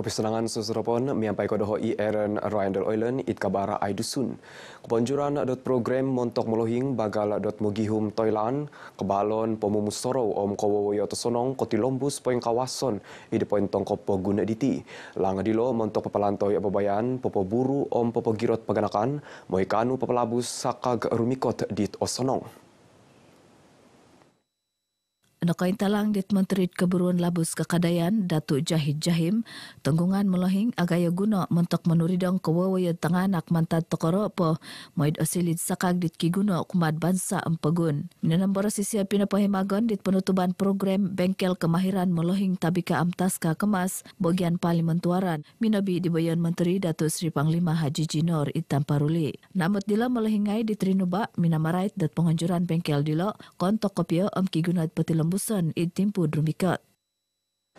Kopi Senangan Susura Pon menyampai kode ho Aaron Ryan Del Oilen it kabar ai dusun. Kebanjuran dot program montok molohing bagal dot mogihum toilan kebalon pomumu soro om kowoyo tosonong koti lombus poin kawasan i de poin tong kopo guna diti. Langa dilo montok papalantoi ababayan popo buru om popo girot paganakan moikanu papalabus sakag rumikot dit osonong. Nak Nakain lang dit Menteri Keburuan Labus Kekadayan Datuk Jahid Jahim tenggungan melohing agaya guna mentok menuridong kewawaya tengah nak mantat tokoro po moid asilid sakag dit kiguna kumad bansa empegun. Minanam boros isya pinapahimagon di penutupan program bengkel kemahiran melohing tabika amtaska kemas bagian paling mentuaran minabi dibayan Menteri Datuk Sri Panglima Haji Jinor Itam Paruli. Namut dila melohingai ditrinuba minamarait dat penganjuran bengkel dilo kontok kopio em kigunat petilum tembusan di tempoh Drumikat.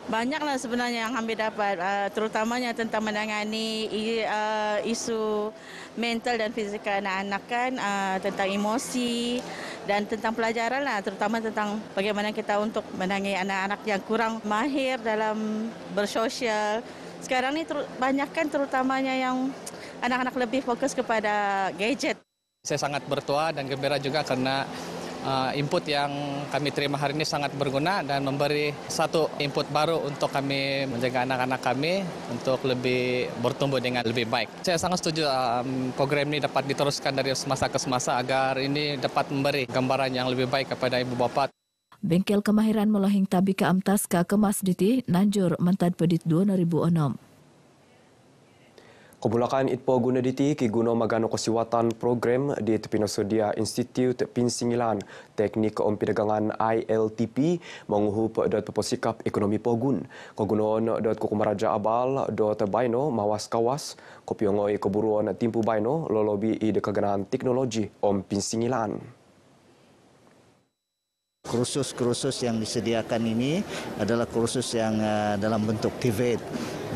Banyaklah sebenarnya yang kami dapat uh, terutamanya tentang menangani uh, isu mental dan fizikal anak-anak kan uh, tentang emosi dan tentang pelajaran lah terutama tentang bagaimana kita untuk menangani anak-anak yang kurang mahir dalam bersosial. Sekarang ni banyak kan terutamanya yang anak-anak lebih fokus kepada gadget. Saya sangat bertuah dan gembira juga karena uh, input yang kami terima hari ini sangat berguna dan memberi satu input baru untuk kami menjaga anak-anak kami untuk lebih bertumbuh dengan lebih baik. Saya sangat setuju um, program ini dapat diteruskan dari semasa ke semasa agar ini dapat memberi gambaran yang lebih baik kepada ibu bapak. Bengkel Kemahiran Melohing Tabika Amtaska Kemas Diti Nanjur Mentad Pedit 2006. Kebulakan itpo guna diti ki guna magano kasiwatan program di Tepinosodia Sudia Institute Pinsingilan Teknik Ompidagangan ILTP menguhup dot peposikap ekonomi pogun. Kogunoon dot kukumaraja abal dot baino mawas kawas kopiongoy keburuan timpu baino lolobi i dekaganan teknologi om Pinsingilan. Kursus-kursus yang disediakan ini adalah kursus yang eh, dalam bentuk TVED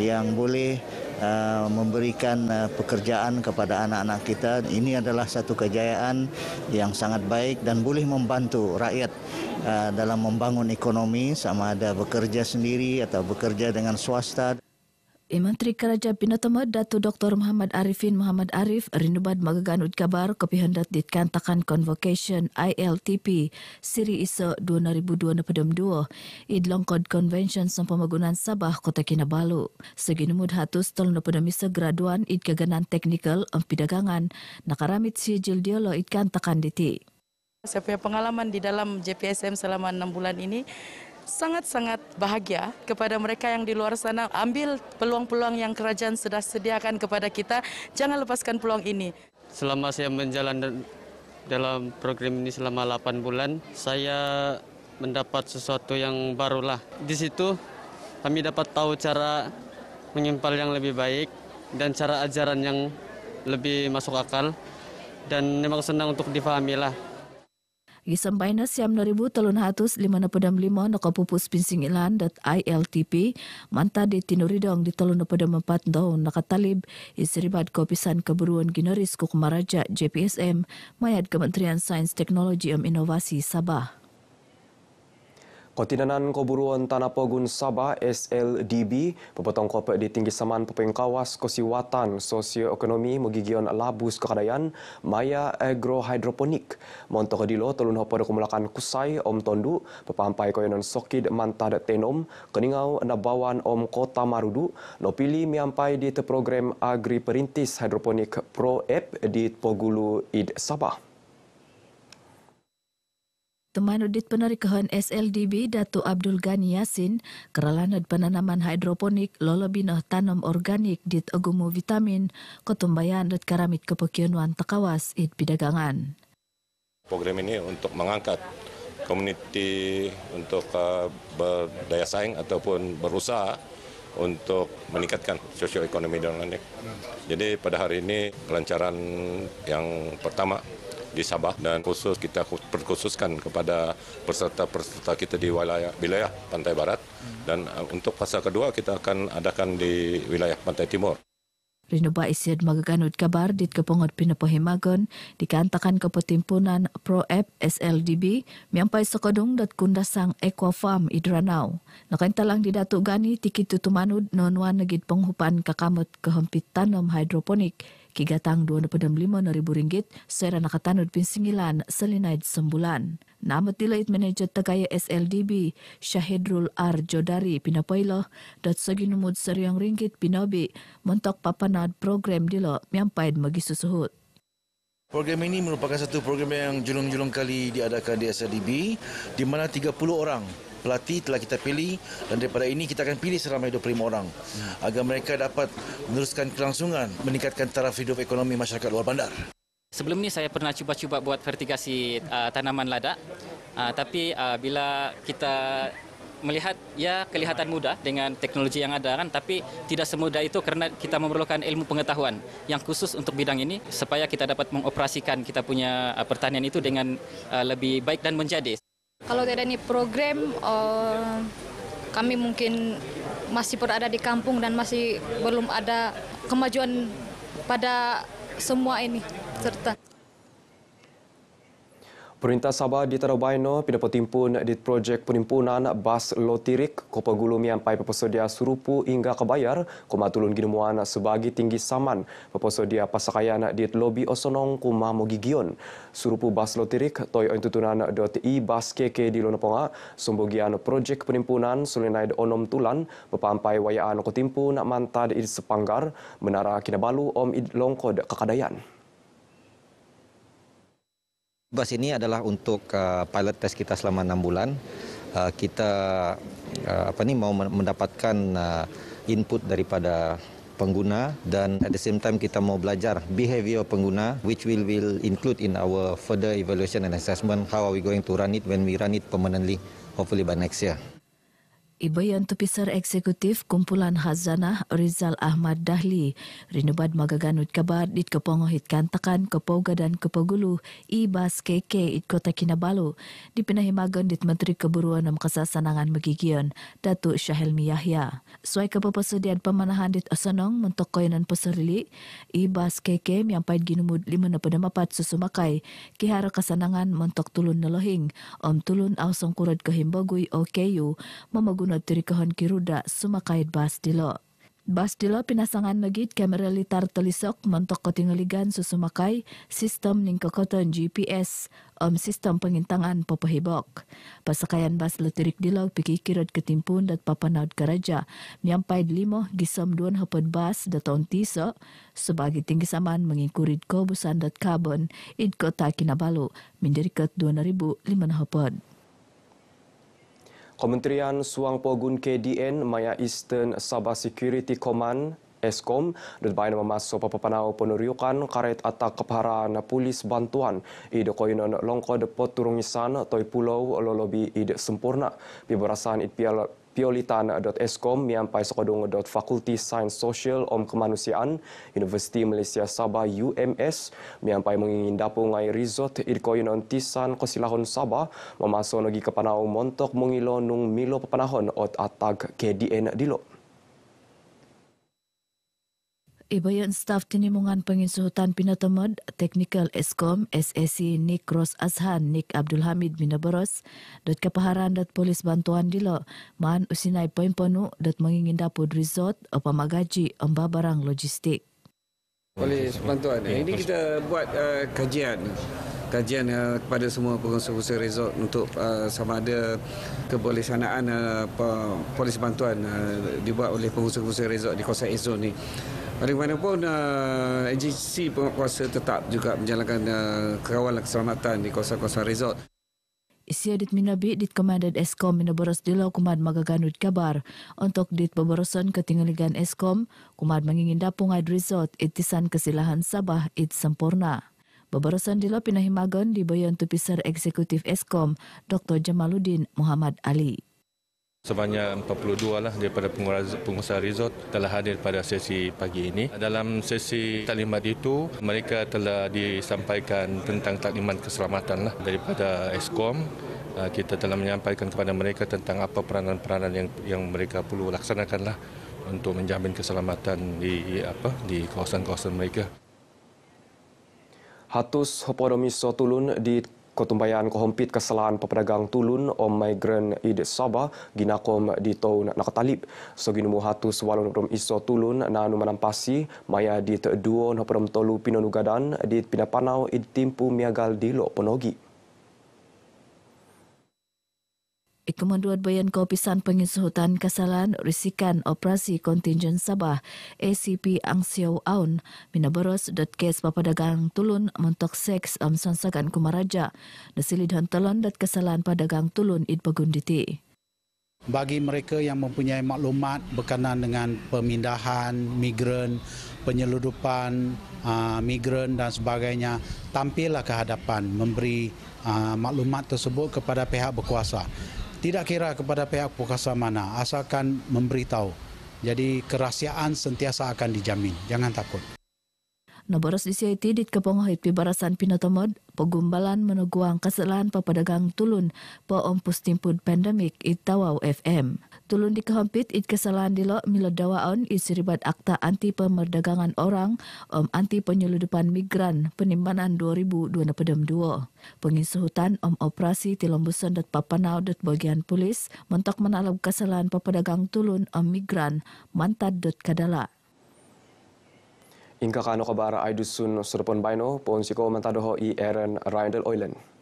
yang boleh Ah, memberikan ah, pekerjaan kepada anak-anak kita. Ini adalah satu kejayaan yang sangat baik dan boleh membantu rakyat ah, dalam membangun ekonomi sama ada bekerja sendiri atau bekerja dengan swasta. Eh, Menteri Kerajaan Pinatama Datuk Dr. Muhammad Arifin Muhammad Arif rindu bad rinubad magaganud kabar kepihan datit kantakan convocation ILTP Siri Isa 2022 idlongkod convention sang pembangunan Sabah Kota Kinabalu. Seginumud 100 setel pada misa graduan id kaganan teknikal empidagangan nakaramit si jildiolo id kantakan diti. Saya punya pengalaman di dalam JPSM selama 6 bulan ini sangat-sangat bahagia kepada mereka yang di luar sana. Ambil peluang-peluang yang kerajaan sudah sediakan kepada kita. Jangan lepaskan peluang ini. Selama saya menjalankan dalam program ini selama 8 bulan, saya mendapat sesuatu yang barulah. Di situ kami dapat tahu cara mengimpal yang lebih baik dan cara ajaran yang lebih masuk akal dan memang senang untuk difahamilah. Gisampai na siyam na ribu talun hatus lima na padam lima na kapupus pinsingilan dat ILTP. Manta di tinuridong di talun na padam empat daun na katalib isiribad kopisan keburuan ginaris kukumaraja JPSM mayat Kementerian Sains Teknologi dan Inovasi Sabah. Kotinanan Koburuan Tanah Pogun Sabah SLDB pepotong kopek di tinggi saman pepeng kawas kosiwatan sosioekonomi megigion labus kekadayan maya agrohidroponik. Montok dilo telun hopo kumulakan kusai om tondu pepampai koyonon sokid mantad tenom keningau nabawan om kota marudu no nopili miampai di teprogram agri perintis hidroponik pro ep di pogulu id Sabah. Temanudit penarikahan SLDB Datu Abdul Ghani Yasin keralanan penanaman hidroponik lolo binah tanam organik dit agumu vitamin ketumbayan dit karamit wan tekawas it pidagangan. Program ini untuk mengangkat community untuk uh, berdaya saing ataupun berusaha untuk meningkatkan sosioekonomi dan lain Jadi pada hari ini pelancaran yang pertama di Sabah dan khusus kita perkhususkan kepada peserta-peserta kita di wilayah wilayah Pantai Barat dan uh, untuk fasa kedua kita akan adakan di wilayah Pantai Timur. Rinoba isiat magaganud kabar dit kepongot pinapohimagon dikantakan ke petimpunan ProEP SLDB miampai sekodung dat kundasang Farm Idranau. Nakantalang di Datuk Gani tiki tutumanud nonwan negit penghupan kakamut kehempit tanam hidroponik kigatang ribu ringgit nak nakatanod pin 9 selinaid sembulan. Namat it manager tagaya SLDB, Syahidrul R. Jodari, pinapailo, dat sa ginumud sa ringgit pinabi, mentok papanad program dilo, miyampaid magisusuhut. Program ini merupakan satu program yang julung-julung kali diadakan di SLDB di mana 30 orang pelatih telah kita pilih dan daripada ini kita akan pilih seramai 25 orang agar mereka dapat meneruskan kelangsungan meningkatkan taraf hidup ekonomi masyarakat luar bandar. Sebelum ni saya pernah cuba-cuba buat fertigasi uh, tanaman lada uh, tapi uh, bila kita melihat ya kelihatan mudah dengan teknologi yang ada kan tapi tidak semudah itu kerana kita memerlukan ilmu pengetahuan yang khusus untuk bidang ini supaya kita dapat mengoperasikan kita punya uh, pertanian itu dengan uh, lebih baik dan menjadi Kalau tidak ada program, eh, kami mungkin masih berada di kampung dan masih belum ada kemajuan pada semua ini serta. Perintah Sabah di Tanah Baino timpun di projek penimpunan bas lotirik Kopa Gulum yang pai pepesodia surupu hingga kebayar kuma tulun ginemuan sebagi tinggi saman pepesodia pasakayan di lobi osonong kuma mogigion. Surupu bas lotirik toy intutunan dot i bas keke di Lonoponga sumbogian projek penimpunan sulinaid onom tulan pepampai wayaan kutimpun mantad id sepanggar menara kinabalu om id longkod kakadayan. Bus ini adalah untuk uh, pilot test kita selama 6 bulan. Uh, kita uh, apa ni mau mendapatkan input daripada pengguna dan at the same time kita mau belajar behavior pengguna which will will include in our further evaluation and assessment how are we going to run it when we run it permanently hopefully by next year. Ibayan Tupisar Eksekutif Kumpulan Hazanah Rizal Ahmad Dahli Rinubad Magaganud Kabar Dit Kepongohit Kantakan Kepoga dan Kepogulu Ibas KK di Kota Kinabalu Dipinahimagan Dit Menteri Keburuan dan Kesasanangan Megigion Datuk Syahilmi Yahya Suai kepepesedian pemanahan di Asanong Mentok Koyanan Peserili Ibas KK yang Miampai Ginumud 5.4 Susumakai Kihara Kesanangan Mentok Tulun Nelohing Om Tulun Ausong Kurut Kehimbogui OKU Memegunan nuturi kehon kiruda kait bas dilo. Bas dilo pinasangan megit kamera litar telisok mentok kotingeligan susumakai sistem ning kekoton GPS om um, sistem pengintangan popohibok. Pasakayan bas letirik dilo piki kirut ketimpun dat papanaut keraja nyampai limo gisom duan hepet bas daton tiso sebagai tinggi saman mengikurit kobusan dat kabon id kota Kinabalu mindirikat 2005 hepet. Kementerian Suang Pogun KDN Maya Eastern Sabah Security Command Eskom dan bayan memasuk papapanau penuriukan karet atak keparan polis bantuan ide koinon longko depot turungisan atau pulau Lolo Bi ide sempurna. Pemberasan itpial piolitan.escom yang pai sekodong Fakulti Sains Sosial Om Kemanusiaan Universiti Malaysia Sabah UMS yang pai mengingin dapung resort irko tisan kosilahon Sabah memasuk lagi ke panau montok mengilonung milo pepanahon ot atag KDN dilok. Ibayan staff tinimungan penginsultan pinatamad technical escom SSC Nick Ros Azhan Nick Abdul Hamid Minabaros dot kapaharan dot polis bantuan dilo man usinai poin panu dot mangingin dapod resort o pamagaji amba barang logistik. Polis bantuan eh? ini kita buat uh, kajian kajian uh, kepada semua pengusaha-pengusaha resort untuk uh, sama ada kebolehsanaan uh, polis bantuan uh, dibuat oleh pengusaha-pengusaha resort di kawasan Ezon ni. Bagaimanapun uh, agensi penguasa tetap juga menjalankan uh, kawalan keselamatan di kawasan-kawasan resort. Isi adit minabi dit komandan Eskom minaboros di lau kumad magaganud kabar. Untuk dit beborosan ketinggalan Eskom, kumad mengingin dapung ad resort itisan kesilahan Sabah it sempurna. Beborosan di lau pinahimagan dibayan tupisar eksekutif Eskom, Dr. Jamaluddin Muhammad Ali. Sebanyak 42 lah daripada pengusaha resort telah hadir pada sesi pagi ini. Dalam sesi taklimat itu, mereka telah disampaikan tentang taklimat keselamatan lah daripada ESKOM. Ah, kita telah menyampaikan kepada mereka tentang apa peranan-peranan yang yang mereka perlu laksanakan lah untuk menjamin keselamatan di apa di kawasan-kawasan mereka. Hatus Hoporomiso Tulun di Kotumbayan kohompit kesalahan pepedagang tulun om migran id Sabah ginakom di tahun nakatalip. So ginumuhatu sewalun perum iso tulun na anu manampasi maya di teduo na perum tolu pinonugadan di pinapanau id timpu miagal di lo penogi. Kemanduan Bayan Kopisan pengisuhutan Kesalahan Risikan Operasi Kontingen Sabah ACP Ang Siaw Aun Minabaros dot kes dagang tulun mentok seks am sansagan kumaraja nasilid hantalan dat kesalahan padagang tulun idpagunditi. Bagi mereka yang mempunyai maklumat berkenaan dengan pemindahan, migran, penyeludupan, ah, migran dan sebagainya, tampillah ke hadapan memberi ah, maklumat tersebut kepada pihak berkuasa tidak kira kepada pihak perkasa mana, asalkan memberitahu. Jadi kerahsiaan sentiasa akan dijamin. Jangan takut. Nomor di CIT di Kepong Hoit Pibarasan Pinotomod, Pegumbalan Meneguang Kesalahan Pepedagang Tulun, Poom Pustimpun Pandemik Itawau FM tulun dikehempit id kesalahan di dilo miladawaon isiribat akta anti pemerdagangan orang om anti penyeludupan migran penimbanan 2022 pengisuhutan om operasi tilombusan dot papanau dot bagian polis mentok menalam kesalahan pepedagang tulun om migran mantad dot kadala Ingka kano kabara ay dusun surpon bayno, poon si mantadoho i Eren Rindel Oilen.